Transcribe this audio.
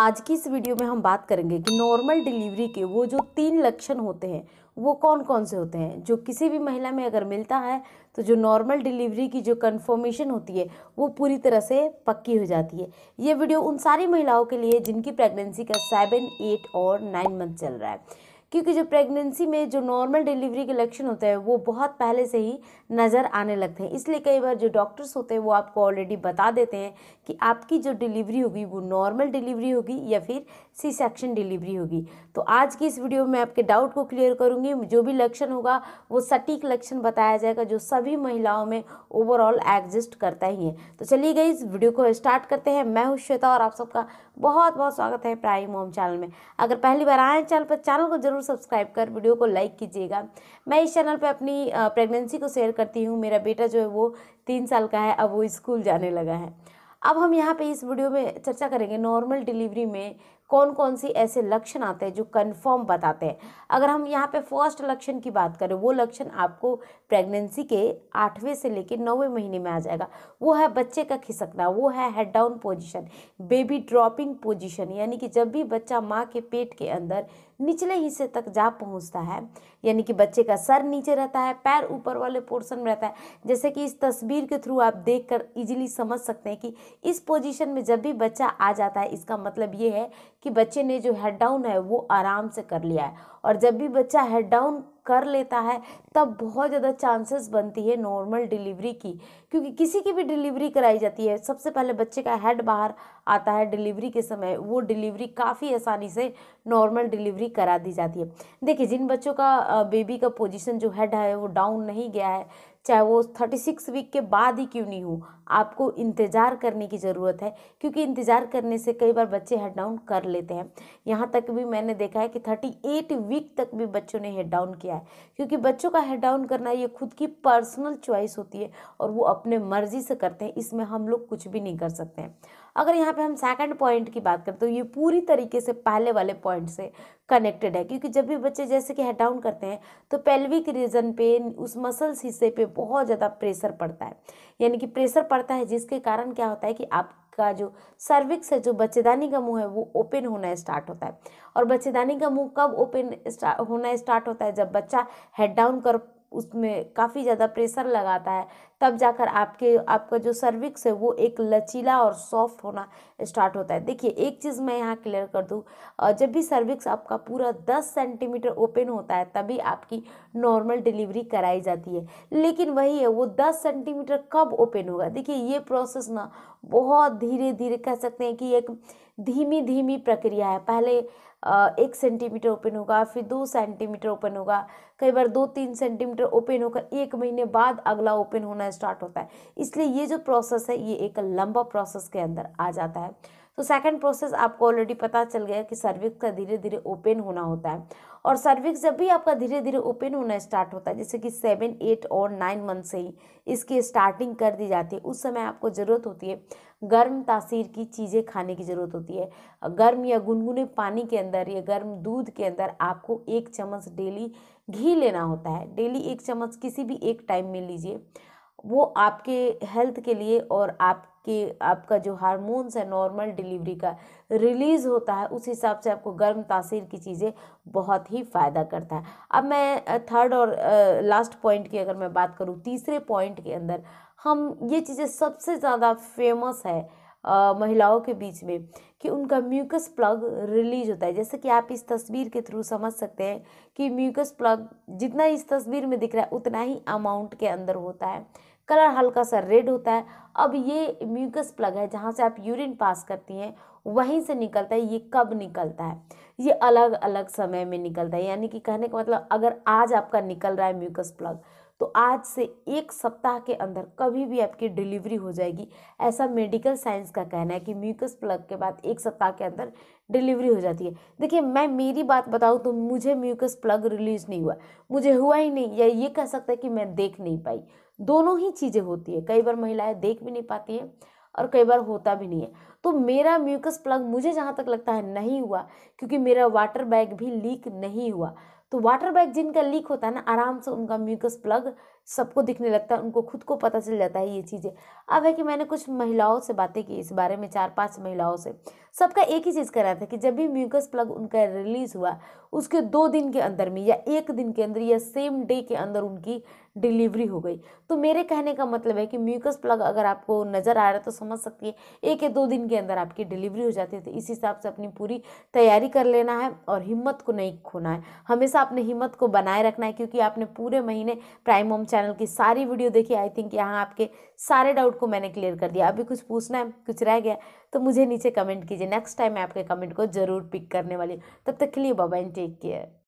आज की इस वीडियो में हम बात करेंगे कि नॉर्मल डिलीवरी के वो जो तीन लक्षण होते हैं वो कौन कौन से होते हैं जो किसी भी महिला में अगर मिलता है तो जो नॉर्मल डिलीवरी की जो कन्फर्मेशन होती है वो पूरी तरह से पक्की हो जाती है ये वीडियो उन सारी महिलाओं के लिए जिनकी प्रेगनेंसी का सेवन एट और नाइन मंथ चल रहा है क्योंकि जो प्रेगनेंसी में जो नॉर्मल डिलीवरी के लक्षण होते हैं वो बहुत पहले से ही नज़र आने लगते हैं इसलिए कई बार जो डॉक्टर्स होते हैं वो आपको ऑलरेडी बता देते हैं कि आपकी जो डिलीवरी होगी वो नॉर्मल डिलीवरी होगी या फिर सी सेक्शन डिलीवरी होगी तो आज की इस वीडियो में आपके डाउट को क्लियर करूँगी जो भी लक्षण होगा वो सटीक लक्षण बताया जाएगा जो सभी महिलाओं में ओवरऑल एग्जिस्ट करता ही है तो चलिए गई इस वीडियो को स्टार्ट करते हैं मैं हूँ श्वेता और आप सबका बहुत बहुत स्वागत है प्राइम होम चैनल में अगर पहली बार आए चैनल पर चैनल को जरूर ज़रूर सब्सक्राइब कर वीडियो को लाइक कीजिएगा मैं इस चैनल पर अपनी प्रेगनेंसी को शेयर करती हूँ मेरा बेटा जो है वो तीन साल का है अब वो स्कूल जाने लगा है अब हम यहाँ पे इस वीडियो में चर्चा करेंगे नॉर्मल डिलीवरी में कौन कौन सी ऐसे लक्षण आते हैं जो कन्फर्म बताते हैं अगर हम यहाँ पे फर्स्ट लक्षण की बात करें वो लक्षण आपको प्रेगनेंसी के आठवें से लेकर नौवें महीने में आ जाएगा वो है बच्चे का खिसकना वो है head down position baby dropping position यानी कि जब भी बच्चा माँ के पेट के अंदर निचले हिस्से तक जा पहुँचता है यानी कि बच्चे का सर नीचे रहता है पैर ऊपर वाले पोर्शन में रहता है जैसे कि इस तस्वीर के थ्रू आप देख कर ईजिली समझ सकते हैं कि इस पोजिशन में जब भी बच्चा आ जाता है इसका मतलब ये है कि बच्चे ने जो हेड डाउन है वो आराम से कर लिया है और जब भी बच्चा हेड डाउन कर लेता है तब बहुत ज़्यादा चांसेस बनती है नॉर्मल डिलीवरी की क्योंकि किसी की भी डिलीवरी कराई जाती है सबसे पहले बच्चे का हेड बाहर आता है डिलीवरी के समय वो डिलीवरी काफ़ी आसानी से नॉर्मल डिलीवरी करा दी जाती है देखिए जिन बच्चों का बेबी का पोजीशन जो हेड है वो डाउन नहीं गया है चाहे वो थर्टी सिक्स वीक के बाद ही क्यों नहीं हो आपको इंतज़ार करने की ज़रूरत है क्योंकि इंतज़ार करने से कई बार बच्चे हेड डाउन कर लेते हैं यहाँ तक भी मैंने देखा है कि थर्टी एट वीक तक भी बच्चों ने हेड डाउन किया है क्योंकि बच्चों का हेड डाउन करना ये खुद की पर्सनल चॉइस होती है और वो अपने मर्जी से करते हैं इसमें हम लोग कुछ भी नहीं कर सकते हैं अगर यहाँ पे हम सेकंड पॉइंट की बात करें तो ये पूरी तरीके से पहले वाले पॉइंट से कनेक्टेड है क्योंकि जब भी बच्चे जैसे कि हेड डाउन करते हैं तो पेल्विक रीजन पे उस मसल्स हिस्से पे बहुत ज़्यादा प्रेशर पड़ता है यानी कि प्रेशर पड़ता है जिसके कारण क्या होता है कि आप का जो सर्विक्स है जो बच्चेदानी का मुंह है वो ओपन होना स्टार्ट होता है और बच्चेदानी का मुंह कब ओपन होना स्टार्ट होता है जब बच्चा हेड डाउन कर उसमें काफ़ी ज़्यादा प्रेशर लगाता है तब जाकर आपके आपका जो सर्विक्स है वो एक लचीला और सॉफ्ट होना स्टार्ट होता है देखिए एक चीज़ मैं यहाँ क्लियर कर दूँ जब भी सर्विक्स आपका पूरा दस सेंटीमीटर ओपन होता है तभी आपकी नॉर्मल डिलीवरी कराई जाती है लेकिन वही है वो दस सेंटीमीटर कब ओपन होगा देखिए ये प्रोसेस ना बहुत धीरे धीरे कह सकते हैं कि एक धीमी धीमी प्रक्रिया है पहले एक सेंटीमीटर ओपन होगा फिर दो सेंटीमीटर ओपन होगा कई बार दो तीन सेंटीमीटर ओपन होकर एक महीने बाद अगला ओपन होना स्टार्ट होता है इसलिए ये जो प्रोसेस है ये एक लंबा प्रोसेस के अंदर आ जाता है तो सेकंड प्रोसेस आपको ऑलरेडी पता चल गया कि सर्विक्स का धीरे धीरे ओपन होना होता है और सर्विक्स जब भी आपका धीरे धीरे ओपन होना स्टार्ट होता है जैसे कि सेवन एट और नाइन मंथ से ही इसकी स्टार्टिंग कर दी जाती है उस समय आपको ज़रूरत होती है गर्म तासीर की चीज़ें खाने की ज़रूरत होती है गर्म या गुनगुने पानी के अंदर या गर्म दूध के अंदर आपको एक चम्मच डेली घी लेना होता है डेली एक चम्मच किसी भी एक टाइम में लीजिए वो आपके हेल्थ के लिए और आपके आपका जो हार्मोन्स है नॉर्मल डिलीवरी का रिलीज़ होता है उस हिसाब से आपको गर्म तासीर की चीज़ें बहुत ही फ़ायदा करता है अब मैं थर्ड और लास्ट पॉइंट की अगर मैं बात करूँ तीसरे पॉइंट के अंदर हम ये चीज़ें सबसे ज़्यादा फेमस है महिलाओं के बीच में कि उनका म्यूकस प्लग रिलीज होता है जैसे कि आप इस तस्वीर के थ्रू समझ सकते हैं कि म्यूकस प्लग जितना इस तस्वीर में दिख रहा है उतना ही अमाउंट के अंदर होता है कलर हल्का सा रेड होता है अब ये म्यूकस प्लग है जहाँ से आप यूरिन पास करती हैं वहीं से निकलता है ये कब निकलता है ये अलग अलग समय में निकलता है यानी कि कहने का मतलब अगर आज आपका निकल रहा है म्यूकस प्लग तो आज से एक सप्ताह के अंदर कभी भी आपकी डिलीवरी हो जाएगी ऐसा मेडिकल साइंस का कहना है कि म्यूकस प्लग के बाद एक सप्ताह के अंदर डिलीवरी हो जाती है देखिए मैं मेरी बात बताऊँ तो मुझे म्यूकस प्लग रिलीज नहीं हुआ मुझे हुआ ही नहीं या ये कह सकता है कि मैं देख नहीं पाई दोनों ही चीज़ें होती है कई बार महिलाएं देख भी नहीं पाती हैं और कई बार होता भी नहीं है तो मेरा म्यूकस प्लग मुझे जहाँ तक लगता है नहीं हुआ क्योंकि मेरा वाटर बैग भी लीक नहीं हुआ तो वाटर बैग जिनका लीक होता है ना आराम से उनका म्यूकस प्लग सबको दिखने लगता है उनको खुद को पता चल जाता है ये चीज़ें अब है कि मैंने कुछ महिलाओं से बातें की इस बारे में चार पांच महिलाओं से सबका एक ही चीज़ कहना था कि जब भी म्यूकस प्लग उनका रिलीज़ हुआ उसके दो दिन के अंदर में या एक दिन के अंदर या सेम डे के अंदर उनकी डिलीवरी हो गई तो मेरे कहने का मतलब है कि म्यूकस प्लग अगर आपको नज़र आ रहा है तो समझ सकती है एक या दो दिन के अंदर आपकी डिलीवरी हो जाती है तो इस हिसाब से अपनी पूरी तैयारी कर लेना है और हिम्मत को नहीं खोना है हमेशा अपने हिम्मत को बनाए रखना है क्योंकि आपने पूरे महीने प्राइम होम चैनल की सारी वीडियो देखी आई थिंक यहाँ आपके सारे डाउट को मैंने क्लियर कर दिया अभी कुछ पूछना है कुछ रह गया तो मुझे नीचे कमेंट कीजिए नेक्स्ट टाइम मैं आपके कमेंट को ज़रूर पिक करने वाली तब तक के लिए बाबा एंड टेक केयर